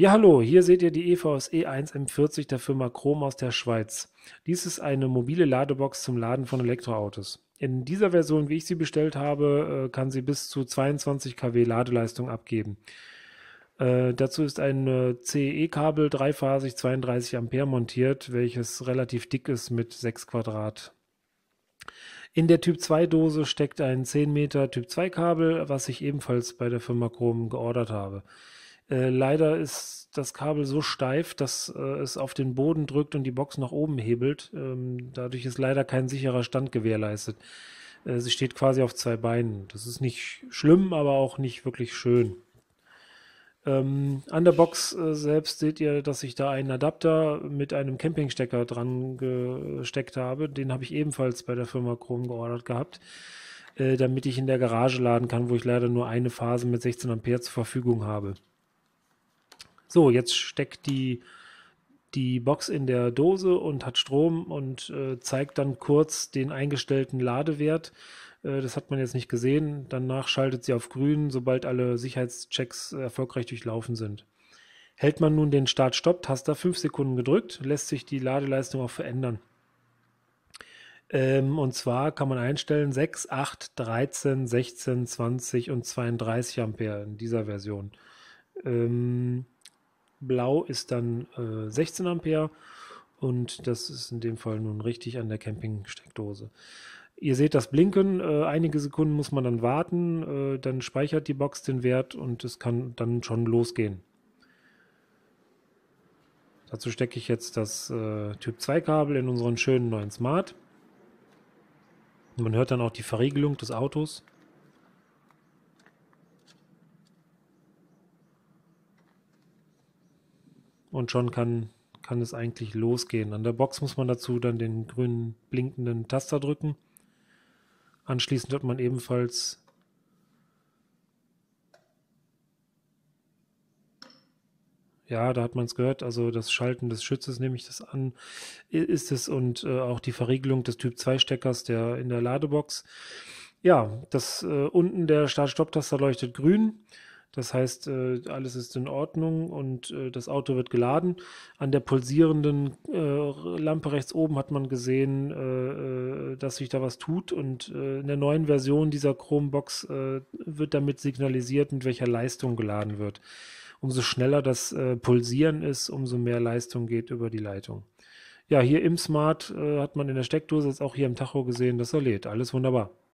Ja, hallo, hier seht ihr die EVS E1 M40 der Firma Chrome aus der Schweiz. Dies ist eine mobile Ladebox zum Laden von Elektroautos. In dieser Version, wie ich sie bestellt habe, äh, kann sie bis zu 22 kW Ladeleistung abgeben. Äh, dazu ist ein äh, CE-Kabel dreiphasig 32 Ampere montiert, welches relativ dick ist mit 6 Quadrat. In der Typ 2 Dose steckt ein 10 Meter Typ 2 Kabel, was ich ebenfalls bei der Firma Chrome geordert habe. Äh, leider ist das Kabel so steif, dass äh, es auf den Boden drückt und die Box nach oben hebelt. Ähm, dadurch ist leider kein sicherer Stand gewährleistet. Äh, sie steht quasi auf zwei Beinen. Das ist nicht schlimm, aber auch nicht wirklich schön. Ähm, an der Box äh, selbst seht ihr, dass ich da einen Adapter mit einem Campingstecker dran gesteckt habe. Den habe ich ebenfalls bei der Firma Chrome geordert gehabt äh, damit ich in der Garage laden kann, wo ich leider nur eine Phase mit 16 Ampere zur Verfügung habe so, jetzt steckt die, die Box in der Dose und hat Strom und äh, zeigt dann kurz den eingestellten Ladewert. Äh, das hat man jetzt nicht gesehen. Danach schaltet sie auf grün, sobald alle Sicherheitschecks erfolgreich durchlaufen sind. Hält man nun den Start-Stopp-Taster 5 Sekunden gedrückt, lässt sich die Ladeleistung auch verändern. Ähm, und zwar kann man einstellen 6, 8, 13, 16, 20 und 32 Ampere in dieser Version. Ähm, Blau ist dann äh, 16 Ampere und das ist in dem Fall nun richtig an der Camping-Steckdose. Ihr seht das Blinken, äh, einige Sekunden muss man dann warten, äh, dann speichert die Box den Wert und es kann dann schon losgehen. Dazu stecke ich jetzt das äh, Typ 2 Kabel in unseren schönen neuen Smart. Man hört dann auch die Verriegelung des Autos. Und schon kann, kann es eigentlich losgehen. An der Box muss man dazu dann den grünen blinkenden Taster drücken. Anschließend hat man ebenfalls ja, da hat man es gehört, also das Schalten des Schützes nehme ich das an, ist es und äh, auch die Verriegelung des Typ 2 Steckers der in der Ladebox. Ja, das äh, unten der Start-Stopp-Taster leuchtet grün. Das heißt, äh, alles ist in Ordnung und äh, das Auto wird geladen. An der pulsierenden äh, Lampe rechts oben hat man gesehen, dass sich da was tut. Und in der neuen Version dieser Chromebox wird damit signalisiert, mit welcher Leistung geladen wird. Umso schneller das Pulsieren ist, umso mehr Leistung geht über die Leitung. Ja, hier im Smart hat man in der Steckdose, jetzt auch hier im Tacho gesehen, dass er lädt. Alles wunderbar.